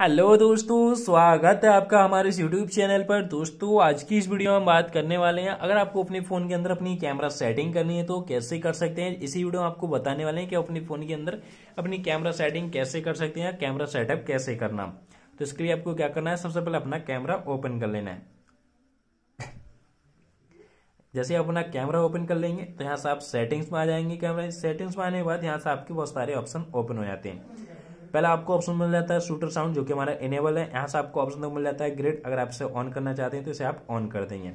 hello दोस्तों स्वागत है आपका हमारे इस यूट्यूब चैनल पर दोस्तों आज की इस वीडियो में हम बात करने वाले हैं अगर आपको अपने फ़ोन के अंदर अपनी कैमरा सेटिंग करनी है तो कैसे कर सकते हैं इसी वीडियो में आपको बताने वाले हैं कि अपने फ़ोन के अंदर अपनी कैमरा सेटिंग कैसे कर सकते हैं कैमरा सेटअप कैसे करना तो इसके लिए आपको क्या करना है सबसे पहले अपना कैमरा ओपन कर लेना है जैसे आप अपना कैमरा ओपन कर लेंगे तो यहाँ से आप सेटिंग्स में आ जाएंगे कैमरा सेटिंग्स में आने के बाद यहाँ से आपके बहुत सारे ऑप्शन ओपन हो जाते हैं पहला आपको ऑप्शन मिल जाता है शूटर साउंड जो कि हमारा इनेबल है यहाँ से आपको ऑप्शन मिल जाता है ग्रेड अगर आप इसे ऑन करना चाहते हैं तो इसे आप ऑन कर देंगे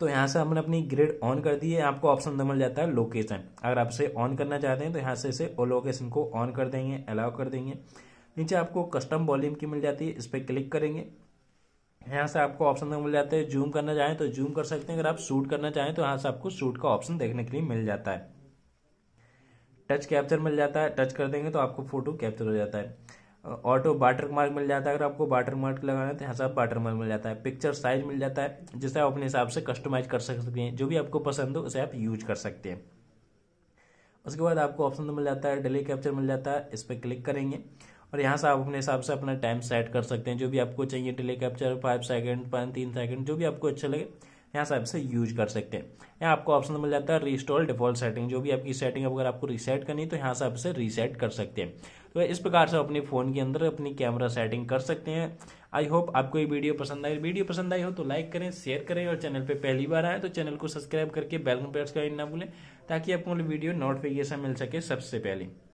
तो यहाँ से हमने अपनी ग्रिड ऑन कर दी है आपको ऑप्शन मिल जाता है लोकेशन अगर आप इसे ऑन करना चाहते हैं तो यहाँ से इसे लोकेशन को ऑन कर देंगे अलाउ कर देंगे नीचे आपको कस्टम वॉल्यूम की मिल जाती है इस पर क्लिक करेंगे यहाँ से आपको ऑप्शन मिल जाते हैं जूम करना चाहें तो जूम कर सकते हैं अगर आप शूट करना चाहें तो यहाँ से आपको शूट का ऑप्शन देखने के लिए मिल जाता है टच कैप्चर मिल जाता है टच कर देंगे तो आपको फोटो कैप्चर हो जाता है ऑटो वाटर मार्क मिल जाता है अगर आपको वाटर मार्क लगाना है तो यहाँ से आप वाटर मार्क मिल जाता है पिक्चर साइज मिल जाता है जिसे आप अपने हिसाब से कस्टमाइज कर सकते हैं जो भी आपको पसंद हो उसे आप यूज कर सकते हैं उसके बाद आपको ऑप्शन तो मिल जाता है डेली कैप्चर मिल जाता है इस पर क्लिक करेंगे और यहाँ से आप अपने हिसाब से अपना टाइम सेट कर सकते हैं जो भी आपको चाहिए टेली कैप्चर फाइव सेकेंड पाँच तीन सेकेंड जो भी आपको अच्छा लगे यहाँ से आप इसे यूज कर सकते हैं यहाँ आपको ऑप्शन मिल जाता है रीस्टॉल डिफॉल्ट सेटिंग जो भी आपकी सेटिंग अगर आपको रीसेट करनी तो यहाँ से आप इसे रीसेट कर सकते हैं तो इस प्रकार से अपने फ़ोन के अंदर अपनी कैमरा सेटिंग कर सकते हैं आई होप आपको ये वीडियो पसंद आई वीडियो पसंद आई हो तो लाइक करें शेयर करें और चैनल पे पहली बार आए तो चैनल को सब्सक्राइब करके बेल प्रेस करना ना भूलें ताकि आपको वीडियो नोटिफिकेशन मिल सके सबसे पहले